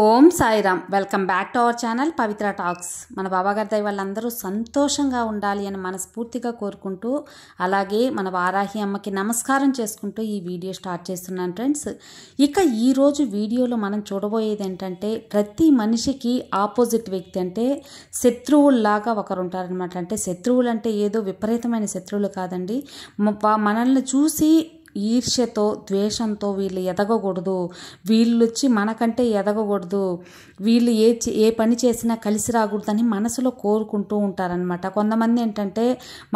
Om Sairam welcome back to our channel Pavitra talks మన బాబాగారి దయ వాళ్ళందరూ సంతోషంగా ఉండాలి అని మనస్ఫూర్తిగా కోరుకుంటూ అలాగే మన వారాహి అమ్మకి నమస్కారం చేసుకుంటూ ఈ వీడియో స్టార్ట్ చేస్తున్నాను ఫ్రెండ్స్ ఇక ఈరోజు వీడియోలో మనం చూడబోయేది ఏంటంటే ప్రతి మనిషికి ఆపోజిట్ వ్యక్తి అంటే శత్రువుల్లాగా ఒకరు ఉంటారనమాట అంటే శత్రువులు అంటే ఏదో విపరీతమైన శత్రువులు కాదండి మనల్ని చూసి ఈర్ష్యతో ద్వేషంతో వీళ్ళు ఎదగకూడదు వీళ్ళు వచ్చి మనకంటే ఎదగకూడదు వీళ్ళు ఏ ఏ పని చేసినా కలిసి రాకూడదని మనసులో కోరుకుంటూ ఉంటారనమాట కొంతమంది ఏంటంటే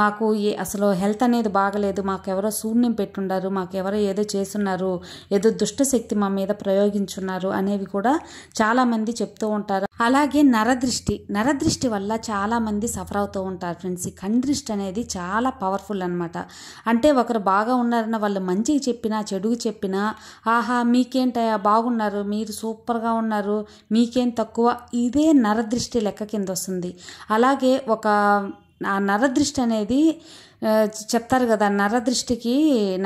మాకు ఏ అసలు హెల్త్ అనేది బాగలేదు మాకెవరో శూన్యం మాకు మాకెవరో ఏదో చేస్తున్నారు ఏదో దుష్టశక్తి మా మీద ప్రయోగించున్నారు అనేవి కూడా చాలామంది చెప్తూ ఉంటారు అలాగే నరదృష్టి నరదృష్టి వల్ల చాలామంది సఫర్ అవుతూ ఉంటారు ఫ్రెండ్స్ ఈ కండ్రిష్టి అనేది చాలా పవర్ఫుల్ అనమాట అంటే ఒకరు బాగా ఉన్నారన్న వాళ్ళు మంచి చెప్పినా చెడు చెప్పినా ఆహా మీకేంటయా బాగున్నారు మీరు సూపర్గా ఉన్నారు మీకేం తక్కువ ఇదే నరదృష్టి లెక్క కింద వస్తుంది అలాగే ఒక ఆ నరదృష్టి అనేది చెప్తారు కదా నరదృష్టికి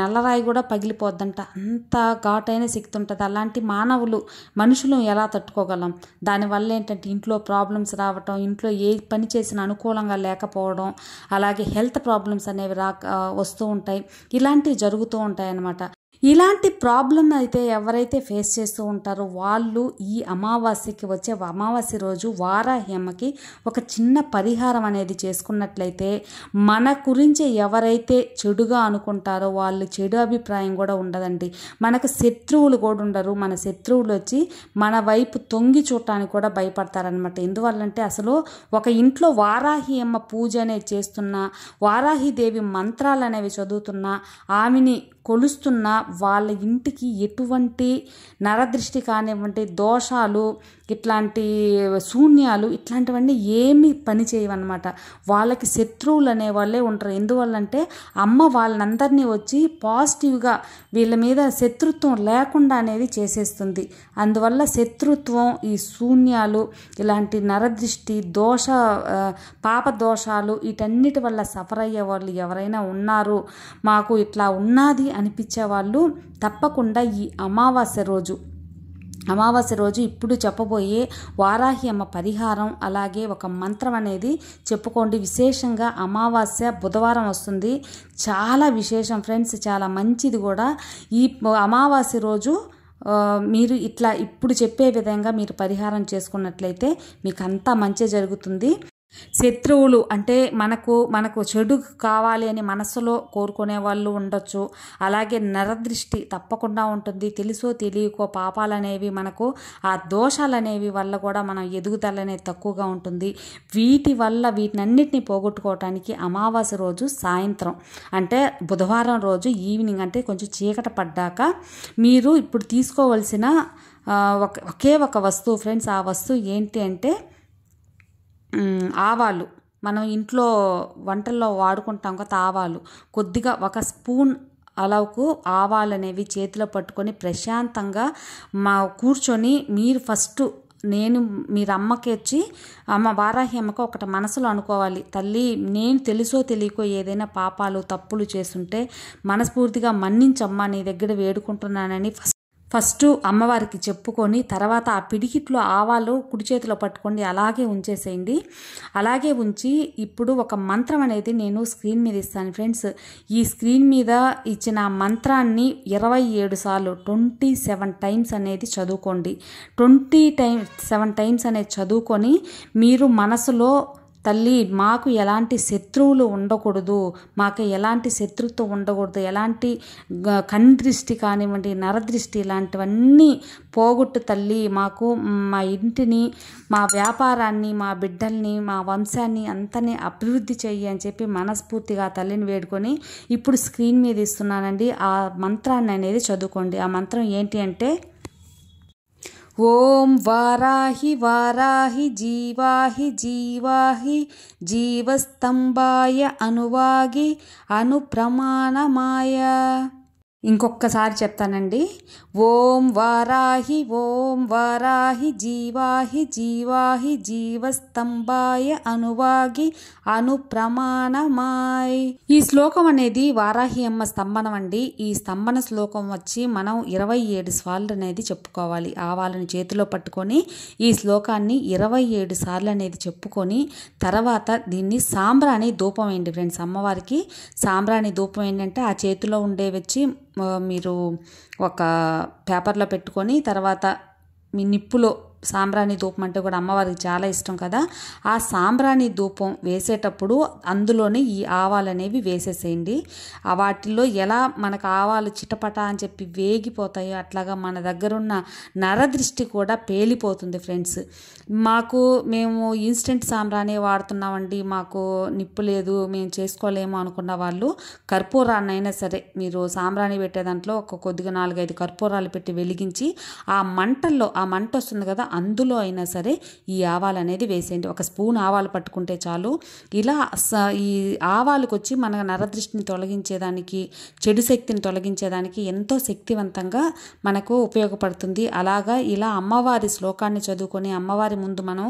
నల్లరాయి కూడా పగిలిపోద్దంట అంత ఘాటైన శక్తి ఉంటుంది అలాంటి మానవులు మనుషులు ఎలా తట్టుకోగలం దానివల్ల ఏంటంటే ఇంట్లో ప్రాబ్లమ్స్ రావటం ఇంట్లో ఏ పని చేసినా అనుకూలంగా లేకపోవడం అలాగే హెల్త్ ప్రాబ్లమ్స్ అనేవి రా వస్తూ ఉంటాయి ఇలాంటివి జరుగుతూ ఉంటాయి అన్నమాట ఇలాంటి ప్రాబ్లం అయితే ఎవరైతే ఫేస్ చేస్తూ ఉంటారో వాళ్ళు ఈ అమావాస్యకి వచ్చే అమావాస్య రోజు వారాహ్యమ్మకి ఒక చిన్న పరిహారం అనేది చేసుకున్నట్లయితే మన గురించి ఎవరైతే చెడుగా అనుకుంటారో వాళ్ళు చెడు అభిప్రాయం కూడా ఉండదండి మనకు శత్రువులు కూడా ఉండరు మన శత్రువులు వచ్చి మన వైపు తొంగి చూడటానికి కూడా భయపడతారనమాట ఎందువల్లంటే అసలు ఒక ఇంట్లో వారాహియమ్మ పూజ అనేది చేస్తున్నా వారాహిదేవి మంత్రాలు అనేవి చదువుతున్నా ఆమెని కొలుస్తున్న వాళ్ళ ఇంటికి ఎటువంటి నరదృష్టి కానివ్వండి దోషాలు ఇట్లాంటి శూన్యాలు ఇట్లాంటివన్నీ ఏమి పని చేయవన్నమాట వాళ్ళకి శత్రువులు అనే వాళ్ళే ఉంటారు ఎందువల్లంటే అమ్మ వాళ్ళందరినీ వచ్చి పాజిటివ్గా వీళ్ళ మీద శత్రుత్వం లేకుండా అనేది చేసేస్తుంది అందువల్ల శత్రుత్వం ఈ శూన్యాలు ఇలాంటి నరదృష్టి దోష పాప దోషాలు వీటన్నిటి వల్ల సఫర్ అయ్యే వాళ్ళు ఎవరైనా ఉన్నారు మాకు ఇట్లా ఉన్నది అనిపించే వాళ్ళు తప్పకుండా ఈ అమావాస్య రోజు అమావాస్య రోజు ఇప్పుడు చెప్పబోయే వారాహి అమ్మ పరిహారం అలాగే ఒక మంత్రం అనేది చెప్పుకోండి విశేషంగా అమావాస్య బుధవారం వస్తుంది చాలా విశేషం ఫ్రెండ్స్ చాలా మంచిది కూడా ఈ అమావాస్య రోజు మీరు ఇట్లా ఇప్పుడు చెప్పే విధంగా మీరు పరిహారం చేసుకున్నట్లయితే మీకు అంతా మంచి జరుగుతుంది శత్రువులు అంటే మనకు మనకు చెడు కావాలి అని మనసులో కోరుకునే వాళ్ళు ఉండొచ్చు అలాగే నరదృష్టి తప్పకుండా ఉంటుంది తెలుసో తెలియకో పాపాలు అనేవి మనకు ఆ దోషాలు అనేవి వల్ల కూడా మనం ఎదుగుదల అనేది తక్కువగా ఉంటుంది వీటి వల్ల వీటినన్నిటిని పోగొట్టుకోవటానికి అమావాస్య రోజు సాయంత్రం అంటే బుధవారం రోజు ఈవినింగ్ అంటే కొంచెం చీకట పడ్డాక మీరు ఇప్పుడు తీసుకోవలసిన ఒక ఒకే ఒక వస్తువు ఫ్రెండ్స్ ఆ వస్తువు ఏంటి అంటే ఆవాలు మనం ఇంట్లో వంటల్లో వాడుకుంటాం కదా ఆవాలు కొద్దిగా ఒక స్పూన్ అలాకు ఆవాలు అనేవి చేతిలో పట్టుకొని ప్రశాంతంగా మా కూర్చొని మీరు ఫస్ట్ నేను మీరు అమ్మకి వచ్చి అమ్మ వారాహి అమ్మకు ఒకటి మనసులో అనుకోవాలి తల్లి నేను తెలుసో తెలియకో ఏదైనా పాపాలు తప్పులు చేస్తుంటే మనస్ఫూర్తిగా మన్నించమ్మా నీ దగ్గర వేడుకుంటున్నానని ఫస్ట్ ఫస్ట్ అమ్మవారికి చెప్పుకొని తర్వాత ఆ పిడికిట్లో ఆవాలు కుడి చేతిలో పట్టుకోండి అలాగే ఉంచేసేయండి అలాగే ఉంచి ఇప్పుడు ఒక మంత్రం అనేది నేను స్క్రీన్ మీద ఇస్తాను ఫ్రెండ్స్ ఈ స్క్రీన్ మీద ఇచ్చిన మంత్రాన్ని ఇరవై ఏడు సార్లు ట్వంటీ సెవెన్ టైమ్స్ అనేది చదువుకోండి ట్వంటీ టైమ్ సెవెన్ టైమ్స్ అనేది చదువుకొని మీరు మనసులో తల్లి మాకు ఎలాంటి శత్రువులు ఉండకూడదు మాకు ఎలాంటి శత్రుత్వం ఉండకూడదు ఎలాంటి కందృష్టి కానివ్వండి నరదృష్టి ఇలాంటివన్నీ పోగొట్టు తల్లి మాకు మా ఇంటిని మా వ్యాపారాన్ని మా బిడ్డల్ని మా వంశాన్ని అంతనే అభివృద్ధి చెయ్యి అని చెప్పి మనస్ఫూర్తిగా తల్లిని వేడుకొని ఇప్పుడు స్క్రీన్ మీద ఇస్తున్నానండి ఆ మంత్రాన్ని అనేది చదువుకోండి ఆ మంత్రం ఏంటి అంటే ॐ वाराहि वाराहि जीवाहि जीवाहि जीवस्तम्भाय अनुवागि अनुप्रमाणमाय ఇంకొకసారి చెప్తానండి ఓం వారాహి ఓం వారాహి జీవాహి జీవాహి జీవస్తంభాయ అనువాగి అనుప్రమాణమాయ్ ఈ శ్లోకం అనేది వారాహి అమ్మ స్తంభనం అండి ఈ స్తంభన శ్లోకం వచ్చి మనం ఇరవై ఏడు సార్లు అనేది చెప్పుకోవాలి ఆవాలను చేతిలో పట్టుకొని ఈ శ్లోకాన్ని ఇరవై ఏడు సార్లు అనేది చెప్పుకొని తర్వాత దీన్ని సాంబ్రాణి ధూపం వేయండి ఫ్రెండ్స్ అమ్మవారికి సాంబ్రాణి ధూపం ఏంటంటే ఆ చేతిలో ఉండే వచ్చి మీరు ఒక పేపర్లో పెట్టుకొని తర్వాత మీ నిప్పులో సాంబ్రాణి ధూపం అంటే కూడా అమ్మవారికి చాలా ఇష్టం కదా ఆ సాంబ్రాణి ధూపం వేసేటప్పుడు అందులోనే ఈ ఆవాలు అనేవి వేసేసేయండి వాటిల్లో ఎలా మనకు ఆవాలు చిటపట అని చెప్పి వేగిపోతాయో అట్లాగా మన దగ్గరున్న నరదృష్టి కూడా పేలిపోతుంది ఫ్రెండ్స్ మాకు మేము ఇన్స్టెంట్ సాంబ్రాణి వాడుతున్నామండి మాకు నిప్పు లేదు మేము చేసుకోలేము అనుకున్న వాళ్ళు కర్పూరాన్నైనా సరే మీరు సాంబ్రాణి పెట్టే దాంట్లో ఒక కొద్దిగా నాలుగైదు కర్పూరాలు పెట్టి వెలిగించి ఆ మంటల్లో ఆ మంట వస్తుంది కదా అందులో అయినా సరే ఈ ఆవాలు అనేది వేసేయండి ఒక స్పూన్ ఆవాలు పట్టుకుంటే చాలు ఇలా ఈ ఆవాలకు వచ్చి మన నరదృష్టిని తొలగించేదానికి చెడు శక్తిని తొలగించేదానికి ఎంతో శక్తివంతంగా మనకు ఉపయోగపడుతుంది అలాగా ఇలా అమ్మవారి శ్లోకాన్ని చదువుకొని అమ్మవారి ముందు మనం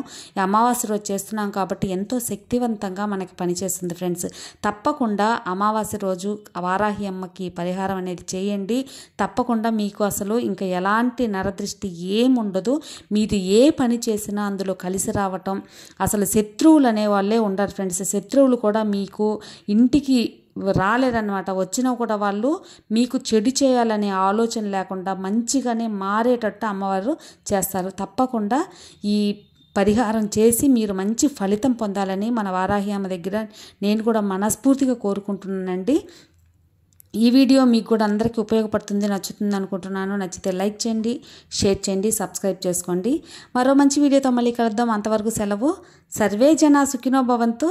అమావాస్య రోజు చేస్తున్నాం కాబట్టి ఎంతో శక్తివంతంగా మనకి పనిచేస్తుంది ఫ్రెండ్స్ తప్పకుండా అమావాస్య రోజు వారాహి అమ్మకి పరిహారం అనేది చేయండి తప్పకుండా మీకు అసలు ఇంకా ఎలాంటి నరదృష్టి ఏముండదు మీ ఇది ఏ పని చేసినా అందులో కలిసి రావటం అసలు శత్రువులు అనేవాళ్ళే ఉండరు ఫ్రెండ్స్ శత్రువులు కూడా మీకు ఇంటికి రాలేరనమాట వచ్చినా కూడా వాళ్ళు మీకు చెడు చేయాలనే ఆలోచన లేకుండా మంచిగానే మారేటట్టు అమ్మవారు చేస్తారు తప్పకుండా ఈ పరిహారం చేసి మీరు మంచి ఫలితం పొందాలని మన వారాహి అమ్మ దగ్గర నేను కూడా మనస్ఫూర్తిగా కోరుకుంటున్నానండి ఈ వీడియో మీకు కూడా అందరికీ ఉపయోగపడుతుంది నచ్చుతుంది అనుకుంటున్నాను నచ్చితే లైక్ చేయండి షేర్ చేయండి సబ్స్క్రైబ్ చేసుకోండి మరో మంచి వీడియోతో మళ్ళీ కలుద్దాం అంతవరకు సెలవు సర్వే జన సుఖినో భవంతు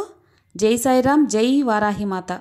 జై సాయిరామ్ జై వారాహిమాత